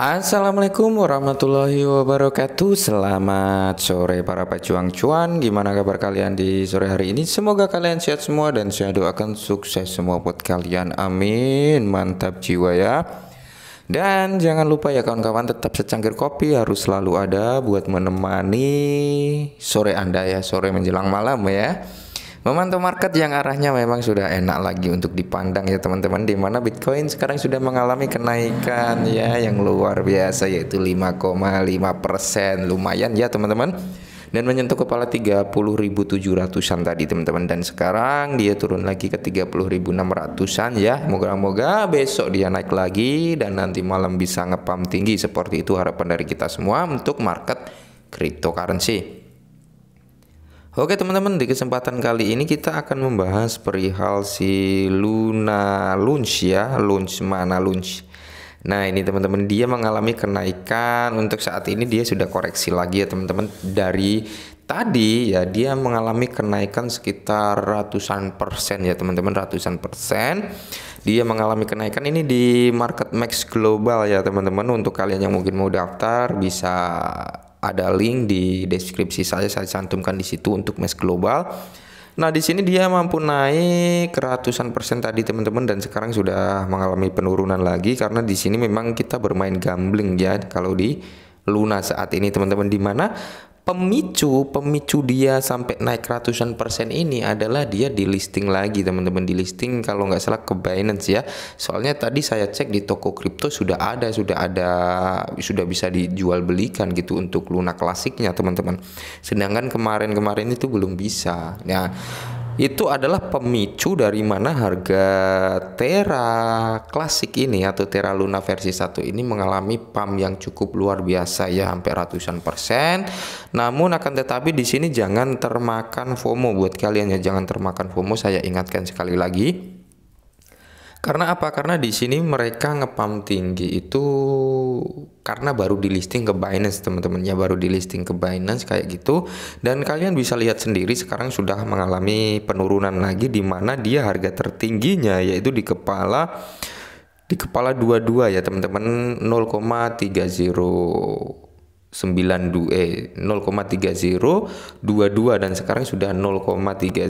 Assalamualaikum warahmatullahi wabarakatuh Selamat sore para pejuang cuan Gimana kabar kalian di sore hari ini Semoga kalian sehat semua Dan saya doakan sukses semua buat kalian Amin Mantap jiwa ya Dan jangan lupa ya kawan-kawan Tetap secangkir kopi harus selalu ada Buat menemani sore anda ya Sore menjelang malam ya Memantau market yang arahnya memang sudah enak lagi untuk dipandang ya teman-teman di mana Bitcoin sekarang sudah mengalami kenaikan ya yang luar biasa yaitu 5,5 persen lumayan ya teman-teman dan menyentuh kepala 30.700-an tadi teman-teman dan sekarang dia turun lagi ke 30.600-an ya moga-moga besok dia naik lagi dan nanti malam bisa ngepam tinggi seperti itu harapan dari kita semua untuk market cryptocurrency Oke teman-teman di kesempatan kali ini kita akan membahas perihal si Luna Lunch ya Lunch mana Lunch Nah ini teman-teman dia mengalami kenaikan untuk saat ini dia sudah koreksi lagi ya teman-teman dari tadi ya dia mengalami kenaikan sekitar ratusan persen ya teman-teman ratusan persen dia mengalami kenaikan ini di market max global ya teman-teman untuk kalian yang mungkin mau daftar bisa ada link di deskripsi saya saya cantumkan di situ untuk mes global. Nah, di sini dia mampu naik ratusan persen tadi teman-teman dan sekarang sudah mengalami penurunan lagi karena di sini memang kita bermain gambling ya kalau di Luna saat ini teman-teman di mana pemicu pemicu dia sampai naik ratusan persen ini adalah dia di listing lagi teman-teman di listing kalau nggak salah ke Binance ya soalnya tadi saya cek di toko kripto sudah ada sudah ada sudah bisa dijual belikan gitu untuk Luna klasiknya teman-teman sedangkan kemarin-kemarin itu belum bisa ya nah, itu adalah pemicu dari mana harga Terra klasik ini atau Terra Luna versi 1 ini mengalami pump yang cukup luar biasa ya hampir ratusan persen. Namun akan tetapi di sini jangan termakan FOMO buat kalian ya jangan termakan FOMO saya ingatkan sekali lagi karena apa? Karena di sini mereka ngepam tinggi itu karena baru di listing ke Binance teman-teman baru di listing ke Binance kayak gitu dan kalian bisa lihat sendiri sekarang sudah mengalami penurunan lagi di mana dia harga tertingginya yaitu di kepala di kepala 22 ya teman-teman 0,30 eh 0,3022 dan sekarang sudah 0,3014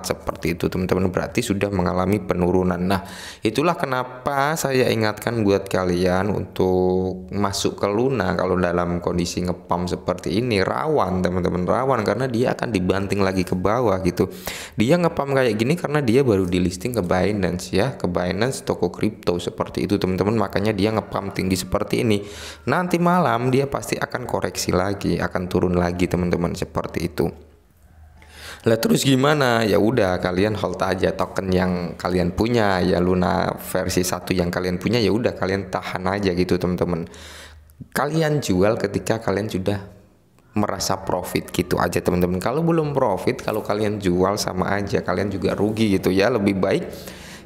seperti itu teman-teman berarti sudah mengalami penurunan. Nah, itulah kenapa saya ingatkan buat kalian untuk masuk ke Luna kalau dalam kondisi ngepam seperti ini rawan teman-teman rawan karena dia akan dibanting lagi ke bawah gitu. Dia ngepam kayak gini karena dia baru di listing ke Binance ya, ke Binance toko kripto seperti itu teman-teman makanya dia ngepam tinggi seperti ini. Nanti malam dia pasti akan koreksi lagi, akan turun lagi teman-teman seperti itu. Lah terus gimana? Ya udah kalian hold aja token yang kalian punya ya Luna versi satu yang kalian punya ya udah kalian tahan aja gitu teman-teman. Kalian jual ketika kalian sudah merasa profit gitu aja teman-teman. Kalau belum profit, kalau kalian jual sama aja kalian juga rugi gitu ya. Lebih baik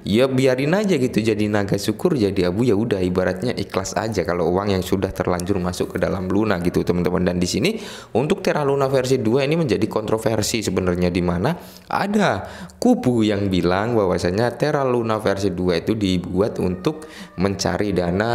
ya biarin aja gitu jadi naga syukur jadi abu ya udah ibaratnya ikhlas aja kalau uang yang sudah terlanjur masuk ke dalam Luna gitu teman-teman dan di sini untuk Terra Luna versi 2 ini menjadi kontroversi sebenarnya di mana ada kubu yang bilang bahwasanya Terra Luna versi 2 itu dibuat untuk mencari dana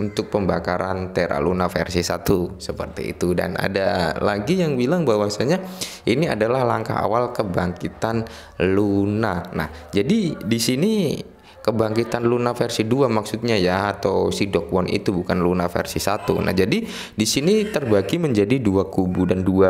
untuk pembakaran Terra Luna versi 1 seperti itu dan ada lagi yang bilang bahwasanya ini adalah langkah awal kebangkitan Luna. Nah, jadi di sini kebangkitan Luna versi 2 maksudnya ya atau si Dog One itu bukan Luna versi 1. Nah, jadi di sini terbagi menjadi dua kubu dan dua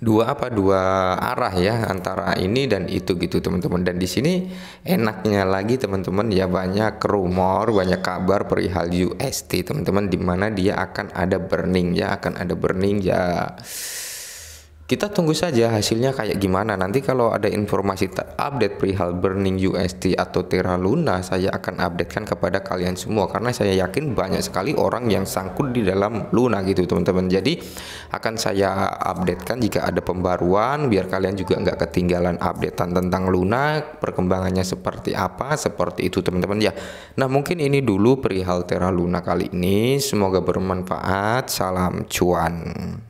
dua apa dua arah ya antara ini dan itu gitu teman-teman dan di sini enaknya lagi teman-teman ya banyak rumor banyak kabar perihal UST teman-teman di mana dia akan ada burning ya akan ada burning ya kita tunggu saja hasilnya kayak gimana. Nanti kalau ada informasi update perihal burning UST atau Terra Luna, saya akan updatekan kepada kalian semua karena saya yakin banyak sekali orang yang sangkut di dalam Luna gitu teman-teman. Jadi akan saya updatekan jika ada pembaruan biar kalian juga nggak ketinggalan updatean tentang Luna, perkembangannya seperti apa, seperti itu teman-teman ya. Nah mungkin ini dulu perihal Terra Luna kali ini. Semoga bermanfaat. Salam cuan.